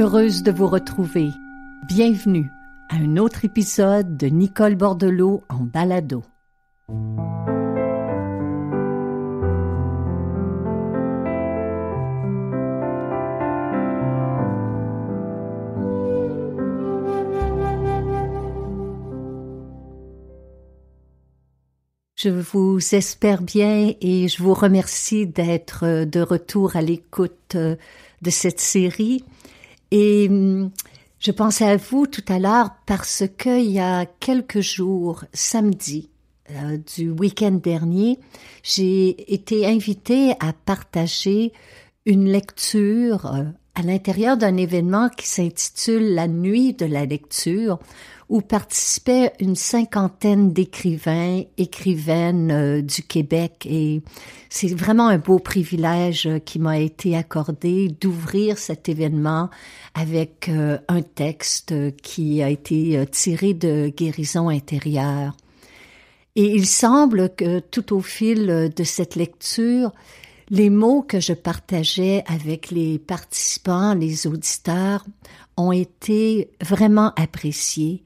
Heureuse de vous retrouver. Bienvenue à un autre épisode de Nicole Bordelot en balado. Je vous espère bien et je vous remercie d'être de retour à l'écoute euh, de cette série. Et hum, je pensais à vous tout à l'heure parce qu'il y a quelques jours, samedi euh, du week-end dernier, j'ai été invitée à partager une lecture, euh, à l'intérieur d'un événement qui s'intitule La nuit de la lecture, où participaient une cinquantaine d'écrivains, écrivaines euh, du Québec. Et c'est vraiment un beau privilège euh, qui m'a été accordé d'ouvrir cet événement avec euh, un texte qui a été tiré de Guérison intérieure. Et il semble que tout au fil de cette lecture, les mots que je partageais avec les participants, les auditeurs, ont été vraiment appréciés.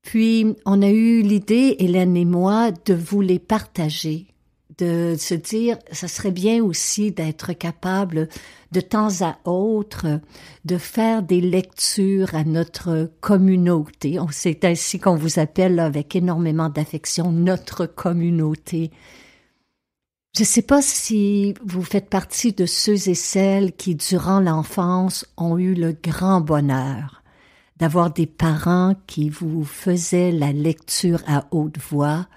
Puis, on a eu l'idée, Hélène et moi, de vous les partager, de se dire, ça serait bien aussi d'être capable, de temps à autre, de faire des lectures à notre communauté. C'est ainsi qu'on vous appelle avec énormément d'affection, notre communauté. Je ne sais pas si vous faites partie de ceux et celles qui, durant l'enfance, ont eu le grand bonheur d'avoir des parents qui vous faisaient la lecture à haute voix.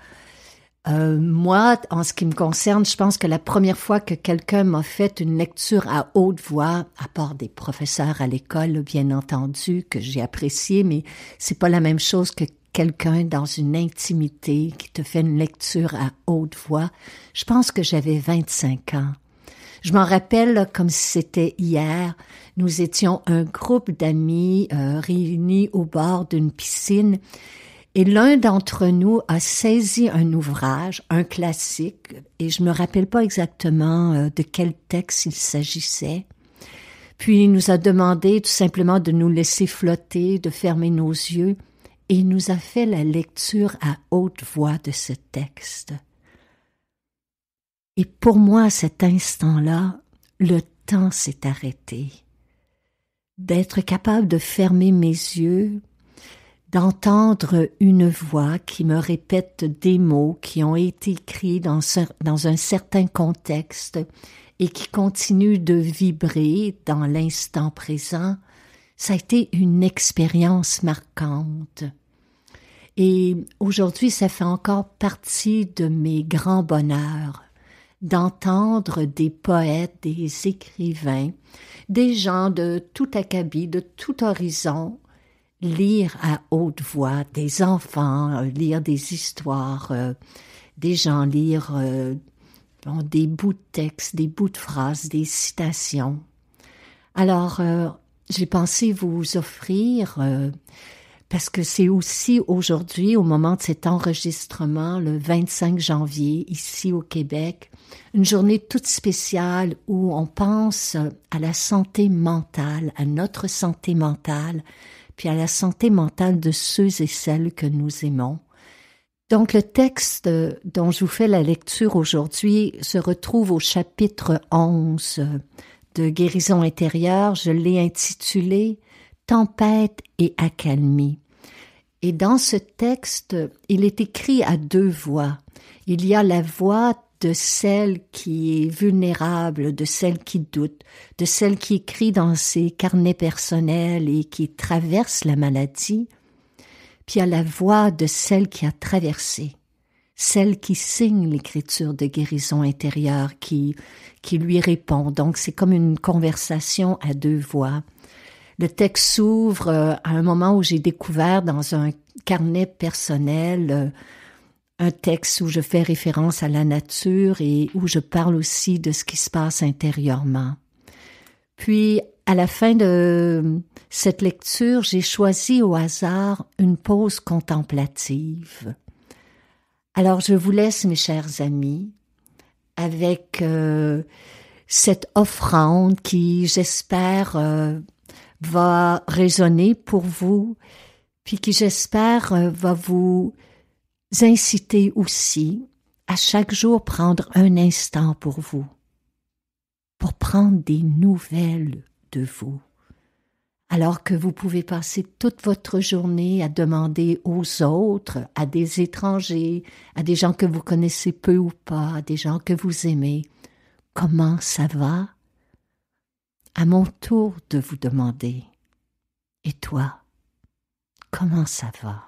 Euh, moi, en ce qui me concerne, je pense que la première fois que quelqu'un m'a fait une lecture à haute voix, à part des professeurs à l'école, bien entendu, que j'ai apprécié, mais c'est pas la même chose que quelqu'un dans une intimité qui te fait une lecture à haute voix. Je pense que j'avais 25 ans. Je m'en rappelle comme si c'était hier. Nous étions un groupe d'amis euh, réunis au bord d'une piscine et l'un d'entre nous a saisi un ouvrage, un classique, et je me rappelle pas exactement euh, de quel texte il s'agissait. Puis il nous a demandé tout simplement de nous laisser flotter, de fermer nos yeux il nous a fait la lecture à haute voix de ce texte. Et pour moi, à cet instant-là, le temps s'est arrêté. D'être capable de fermer mes yeux, d'entendre une voix qui me répète des mots qui ont été écrits dans, dans un certain contexte et qui continuent de vibrer dans l'instant présent, ça a été une expérience marquante. Et aujourd'hui, ça fait encore partie de mes grands bonheurs d'entendre des poètes, des écrivains, des gens de tout acabit, de tout horizon, lire à haute voix, des enfants, euh, lire des histoires, euh, des gens lire euh, des bouts de texte, des bouts de phrases, des citations. Alors, j'ai pensé vous offrir parce que c'est aussi aujourd'hui, au moment de cet enregistrement, le 25 janvier, ici au Québec, une journée toute spéciale où on pense à la santé mentale, à notre santé mentale, puis à la santé mentale de ceux et celles que nous aimons. Donc le texte dont je vous fais la lecture aujourd'hui se retrouve au chapitre 11 de Guérison intérieure, je l'ai intitulé Tempête et accalmie. Et dans ce texte, il est écrit à deux voix. Il y a la voix de celle qui est vulnérable, de celle qui doute, de celle qui écrit dans ses carnets personnels et qui traverse la maladie, puis a la voix de celle qui a traversé, celle qui signe l'écriture de guérison intérieure, qui, qui lui répond. Donc c'est comme une conversation à deux voix. Le texte s'ouvre euh, à un moment où j'ai découvert dans un carnet personnel euh, un texte où je fais référence à la nature et où je parle aussi de ce qui se passe intérieurement. Puis, à la fin de euh, cette lecture, j'ai choisi au hasard une pause contemplative. Alors, je vous laisse, mes chers amis, avec cette offrande qui, j'espère, va résonner pour vous, puis qui j'espère euh, va vous inciter aussi à chaque jour prendre un instant pour vous, pour prendre des nouvelles de vous, alors que vous pouvez passer toute votre journée à demander aux autres, à des étrangers, à des gens que vous connaissez peu ou pas, à des gens que vous aimez, comment ça va à mon tour de vous demander Et toi, comment ça va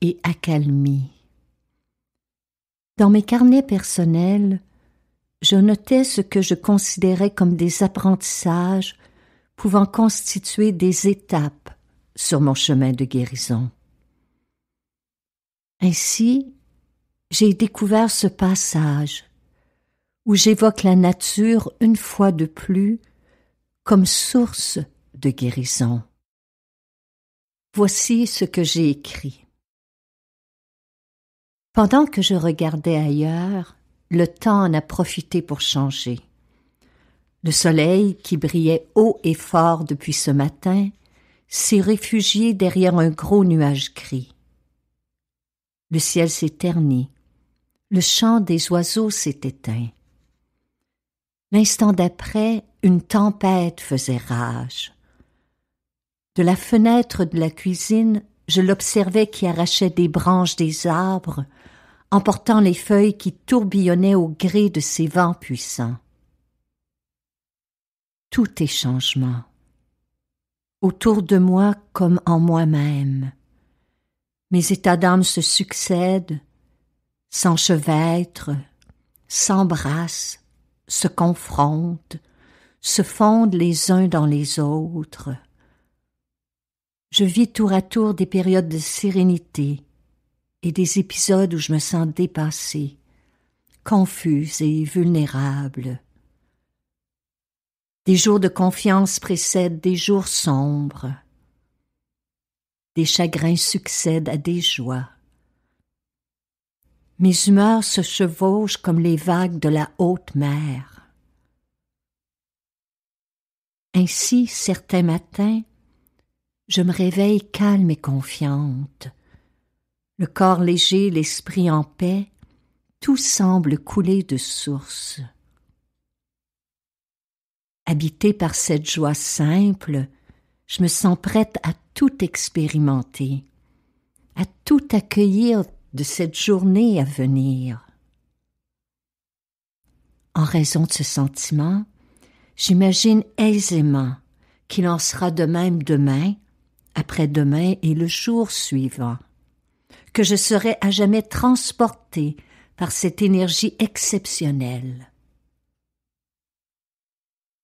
et accalmie. Dans mes carnets personnels, je notais ce que je considérais comme des apprentissages pouvant constituer des étapes sur mon chemin de guérison. Ainsi, j'ai découvert ce passage où j'évoque la nature une fois de plus comme source de guérison. Voici ce que j'ai écrit. Pendant que je regardais ailleurs, le temps en a profité pour changer. Le soleil, qui brillait haut et fort depuis ce matin, s'est réfugié derrière un gros nuage gris. Le ciel s'est terni, le chant des oiseaux s'est éteint. L'instant d'après, une tempête faisait rage. De la fenêtre de la cuisine, je l'observais qui arrachait des branches des arbres, emportant les feuilles qui tourbillonnaient au gré de ses vents puissants. Tout est changement. Autour de moi comme en moi-même. Mes états d'âme se succèdent, s'enchevêtrent, s'embrassent, se confrontent, se fondent les uns dans les autres je vis tour à tour des périodes de sérénité et des épisodes où je me sens dépassée, confuse et vulnérable. Des jours de confiance précèdent des jours sombres. Des chagrins succèdent à des joies. Mes humeurs se chevauchent comme les vagues de la haute mer. Ainsi, certains matins, je me réveille calme et confiante. Le corps léger, l'esprit en paix, tout semble couler de source. Habité par cette joie simple, je me sens prête à tout expérimenter, à tout accueillir de cette journée à venir. En raison de ce sentiment, j'imagine aisément qu'il en sera de même demain après-demain et le jour suivant, que je serai à jamais transporté par cette énergie exceptionnelle.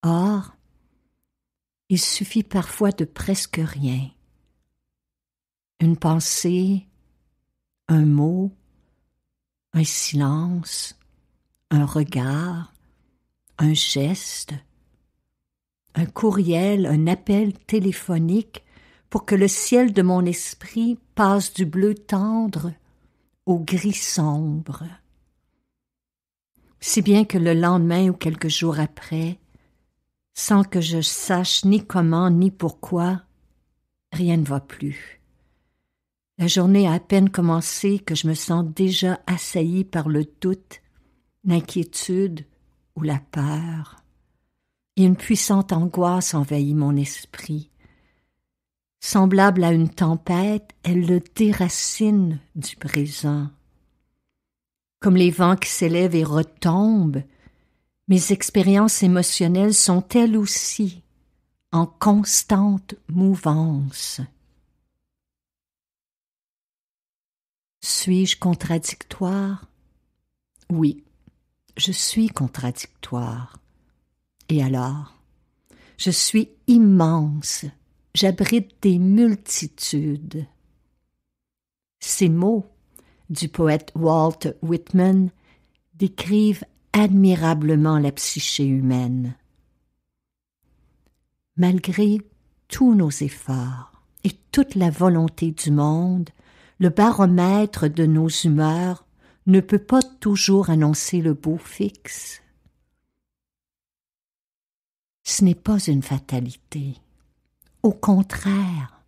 Or, il suffit parfois de presque rien. Une pensée, un mot, un silence, un regard, un geste, un courriel, un appel téléphonique pour que le ciel de mon esprit passe du bleu tendre au gris sombre. Si bien que le lendemain ou quelques jours après, sans que je sache ni comment ni pourquoi, rien ne va plus. La journée a à peine commencé que je me sens déjà assaillie par le doute, l'inquiétude ou la peur. Et une puissante angoisse envahit mon esprit. Semblable à une tempête, elle le déracine du présent. Comme les vents qui s'élèvent et retombent, mes expériences émotionnelles sont elles aussi en constante mouvance. Suis-je contradictoire Oui, je suis contradictoire. Et alors, je suis immense j'abrite des multitudes. Ces mots du poète Walt Whitman décrivent admirablement la psyché humaine. Malgré tous nos efforts et toute la volonté du monde, le baromètre de nos humeurs ne peut pas toujours annoncer le beau fixe. Ce n'est pas une fatalité. Au contraire,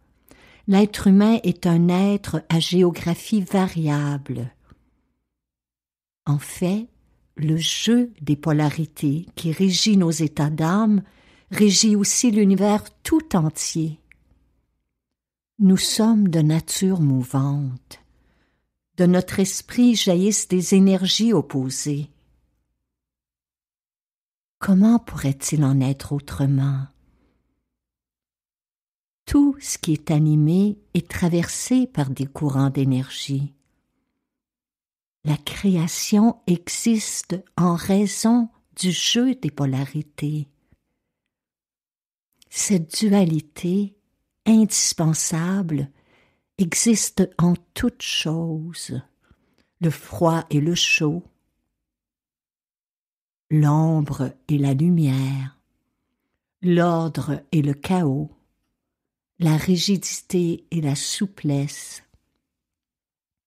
l'être humain est un être à géographie variable. En fait, le jeu des polarités qui régit nos états d'âme régit aussi l'univers tout entier. Nous sommes de nature mouvante. De notre esprit jaillissent des énergies opposées. Comment pourrait-il en être autrement tout ce qui est animé est traversé par des courants d'énergie. La création existe en raison du jeu des polarités. Cette dualité, indispensable, existe en toutes choses, le froid et le chaud, l'ombre et la lumière, l'ordre et le chaos, la rigidité et la souplesse,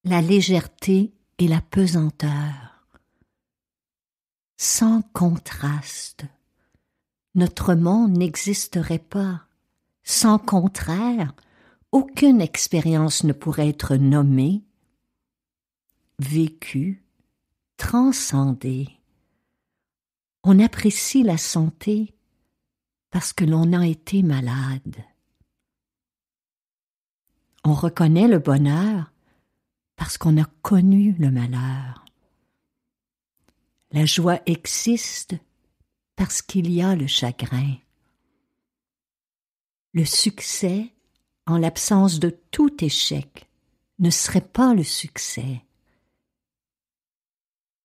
la légèreté et la pesanteur. Sans contraste, notre monde n'existerait pas. Sans contraire, aucune expérience ne pourrait être nommée, vécue, transcendée. On apprécie la santé parce que l'on a été malade. On reconnaît le bonheur parce qu'on a connu le malheur. La joie existe parce qu'il y a le chagrin. Le succès, en l'absence de tout échec, ne serait pas le succès.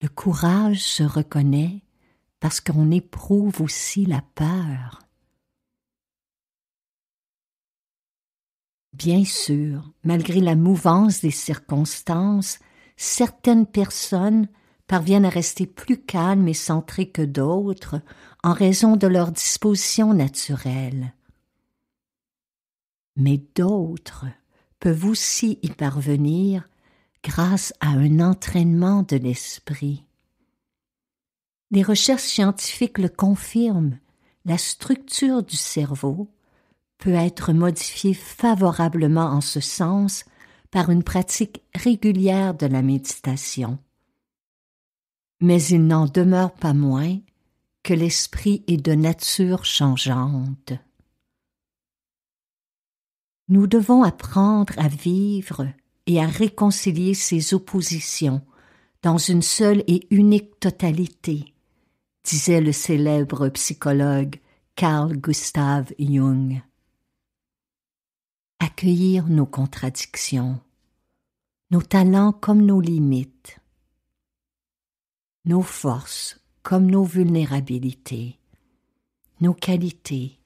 Le courage se reconnaît parce qu'on éprouve aussi la peur. Bien sûr, malgré la mouvance des circonstances, certaines personnes parviennent à rester plus calmes et centrées que d'autres en raison de leur disposition naturelle. Mais d'autres peuvent aussi y parvenir grâce à un entraînement de l'esprit. Les recherches scientifiques le confirment, la structure du cerveau, peut être modifié favorablement en ce sens par une pratique régulière de la méditation. Mais il n'en demeure pas moins que l'esprit est de nature changeante. Nous devons apprendre à vivre et à réconcilier ces oppositions dans une seule et unique totalité, disait le célèbre psychologue Carl Gustav Jung accueillir nos contradictions, nos talents comme nos limites, nos forces comme nos vulnérabilités, nos qualités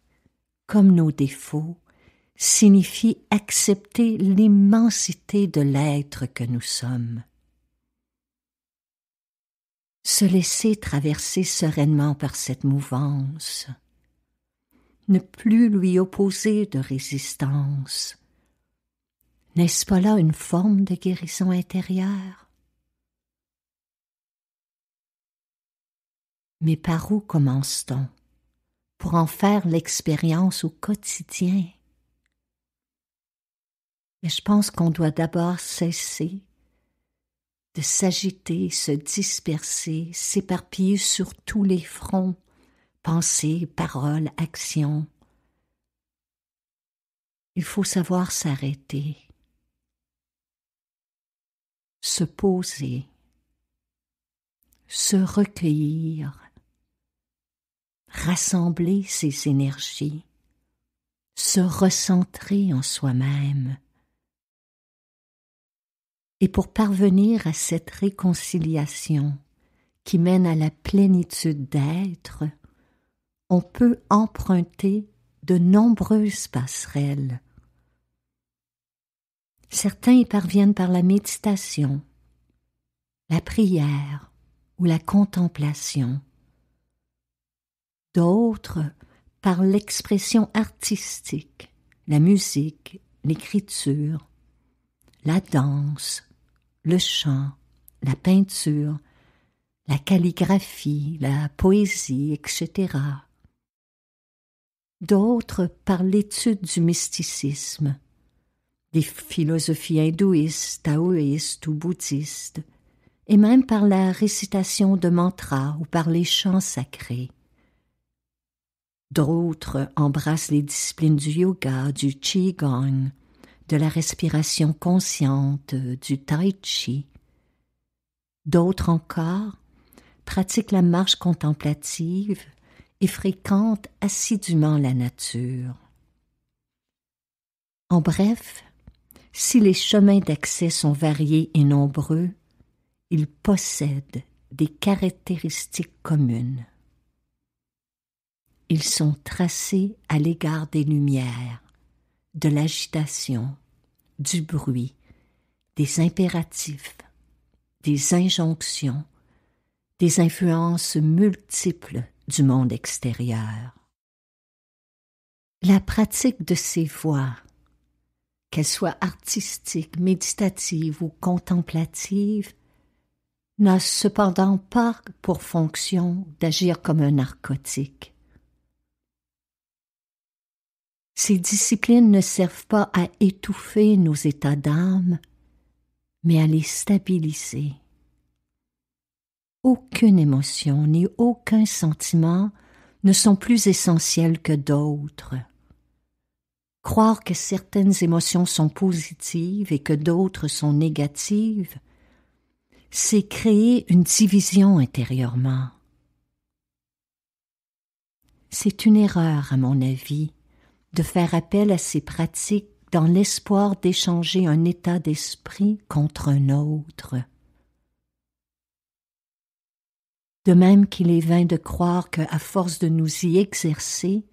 comme nos défauts, signifie accepter l'immensité de l'être que nous sommes. Se laisser traverser sereinement par cette mouvance, ne plus lui opposer de résistance. N'est-ce pas là une forme de guérison intérieure Mais par où commence-t-on pour en faire l'expérience au quotidien Mais je pense qu'on doit d'abord cesser de s'agiter, se disperser, s'éparpiller sur tous les fronts, pensées, parole, action. Il faut savoir s'arrêter, se poser, se recueillir, rassembler ses énergies, se recentrer en soi-même. Et pour parvenir à cette réconciliation qui mène à la plénitude d'être, on peut emprunter de nombreuses passerelles. Certains y parviennent par la méditation, la prière ou la contemplation. D'autres par l'expression artistique, la musique, l'écriture, la danse, le chant, la peinture, la calligraphie, la poésie, etc d'autres par l'étude du mysticisme. Des philosophies hindouistes, taoïstes ou bouddhistes, et même par la récitation de mantras ou par les chants sacrés. D'autres embrassent les disciplines du yoga, du qigong, de la respiration consciente, du tai chi. D'autres encore pratiquent la marche contemplative, et fréquente assidûment la nature. En bref, si les chemins d'accès sont variés et nombreux, ils possèdent des caractéristiques communes. Ils sont tracés à l'égard des lumières, de l'agitation, du bruit, des impératifs, des injonctions, des influences multiples du monde extérieur. La pratique de ces voies, qu'elles soient artistiques, méditatives ou contemplatives, n'a cependant pas pour fonction d'agir comme un narcotique. Ces disciplines ne servent pas à étouffer nos états d'âme, mais à les stabiliser aucune émotion ni aucun sentiment ne sont plus essentiels que d'autres. Croire que certaines émotions sont positives et que d'autres sont négatives, c'est créer une division intérieurement. C'est une erreur, à mon avis, de faire appel à ces pratiques dans l'espoir d'échanger un état d'esprit contre un autre. de même qu'il est vain de croire que, à force de nous y exercer,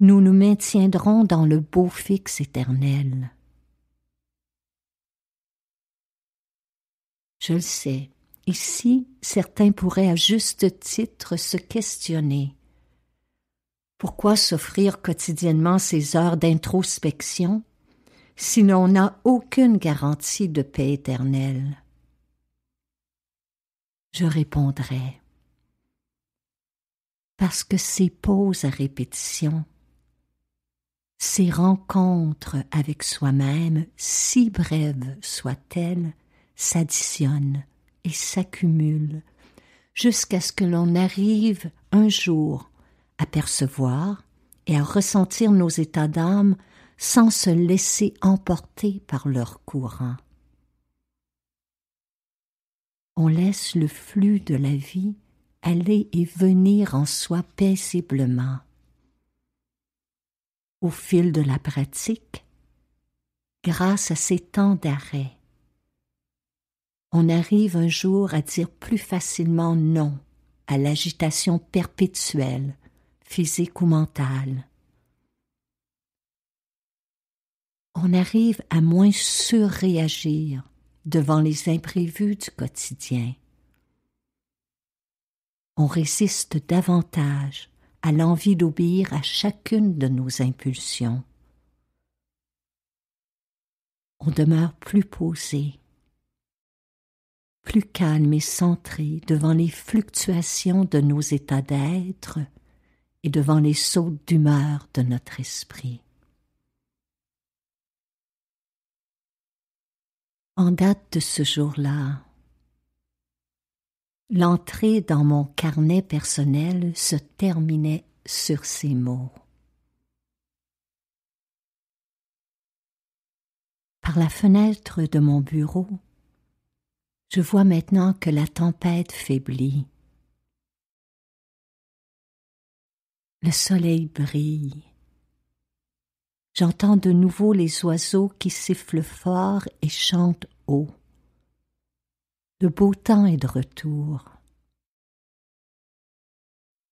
nous nous maintiendrons dans le beau fixe éternel. Je le sais, ici certains pourraient à juste titre se questionner. Pourquoi s'offrir quotidiennement ces heures d'introspection si l'on n'a aucune garantie de paix éternelle? Je répondrai parce que ces pauses à répétition, ces rencontres avec soi-même, si brèves soient-elles, s'additionnent et s'accumulent jusqu'à ce que l'on arrive un jour à percevoir et à ressentir nos états d'âme sans se laisser emporter par leur courant. On laisse le flux de la vie aller et venir en soi paisiblement. Au fil de la pratique, grâce à ces temps d'arrêt, on arrive un jour à dire plus facilement non à l'agitation perpétuelle, physique ou mentale. On arrive à moins surréagir devant les imprévus du quotidien on résiste davantage à l'envie d'obéir à chacune de nos impulsions. On demeure plus posé, plus calme et centré devant les fluctuations de nos états d'être et devant les sauts d'humeur de notre esprit. En date de ce jour-là, L'entrée dans mon carnet personnel se terminait sur ces mots. Par la fenêtre de mon bureau, je vois maintenant que la tempête faiblit. Le soleil brille. J'entends de nouveau les oiseaux qui sifflent fort et chantent haut. Le beau temps est de retour.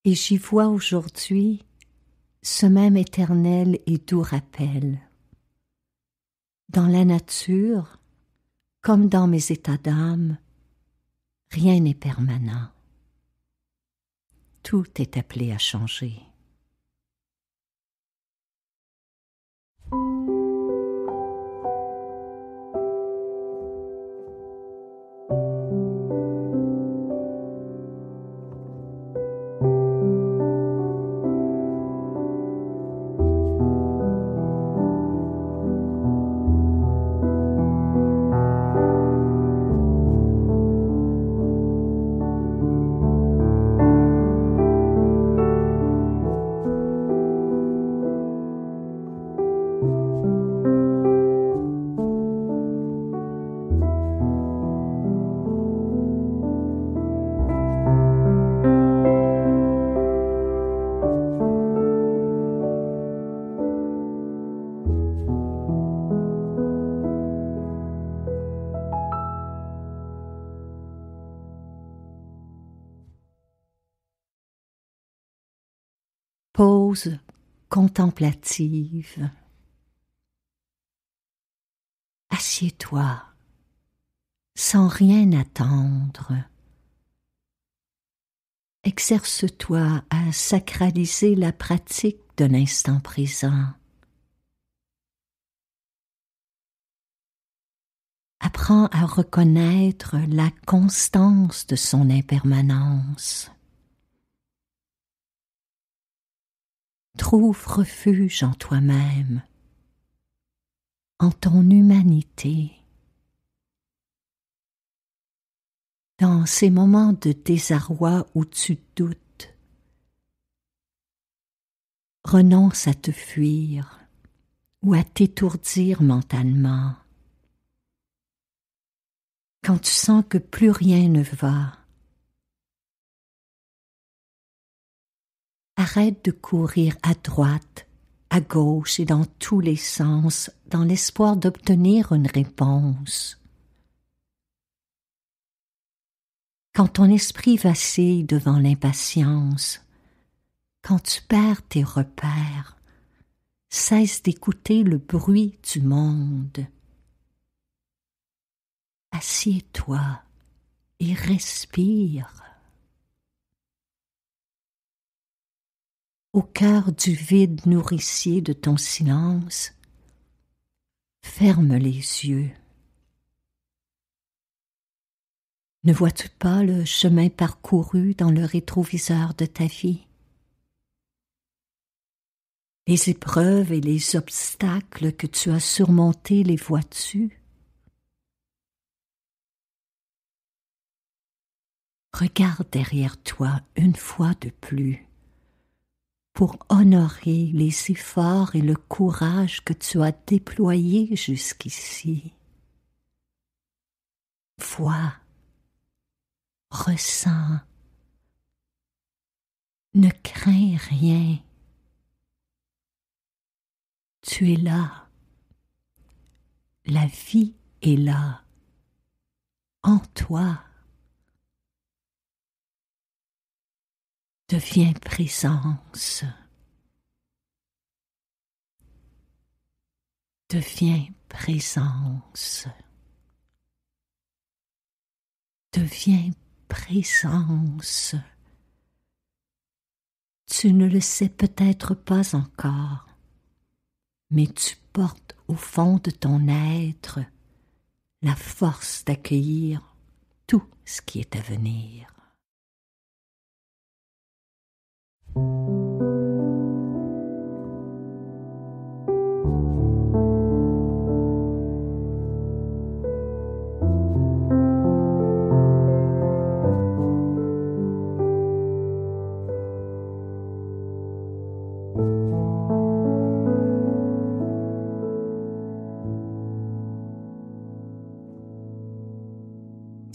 Et j'y vois aujourd'hui ce même éternel et doux rappel. Dans la nature, comme dans mes états d'âme, rien n'est permanent. Tout est appelé à changer. pause contemplative. Assieds-toi sans rien attendre. Exerce-toi à sacraliser la pratique de l'instant présent. Apprends à reconnaître la constance de son impermanence. trouve refuge en toi-même, en ton humanité. Dans ces moments de désarroi où tu doutes, renonce à te fuir ou à t'étourdir mentalement. Quand tu sens que plus rien ne va, Arrête de courir à droite, à gauche et dans tous les sens dans l'espoir d'obtenir une réponse. Quand ton esprit vacille devant l'impatience, quand tu perds tes repères, cesse d'écouter le bruit du monde. Assieds-toi et respire. au cœur du vide nourricier de ton silence, ferme les yeux. Ne vois-tu pas le chemin parcouru dans le rétroviseur de ta vie? Les épreuves et les obstacles que tu as surmontés les vois-tu? Regarde derrière toi une fois de plus pour honorer les efforts et le courage que tu as déployés jusqu'ici. Vois, ressens, ne crains rien. Tu es là. La vie est là, en toi. Deviens présence, Deviens présence, Deviens présence. Tu ne le sais peut-être pas encore, mais tu portes au fond de ton être la force d'accueillir tout ce qui est à venir.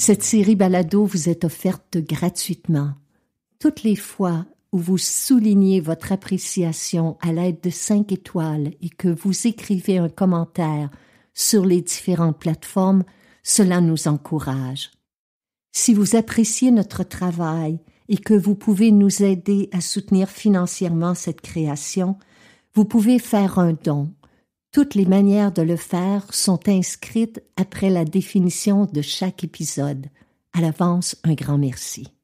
Cette série balado vous est offerte gratuitement. Toutes les fois où vous soulignez votre appréciation à l'aide de cinq étoiles et que vous écrivez un commentaire sur les différentes plateformes, cela nous encourage. Si vous appréciez notre travail et que vous pouvez nous aider à soutenir financièrement cette création, vous pouvez faire un don toutes les manières de le faire sont inscrites après la définition de chaque épisode. À l'avance, un grand merci.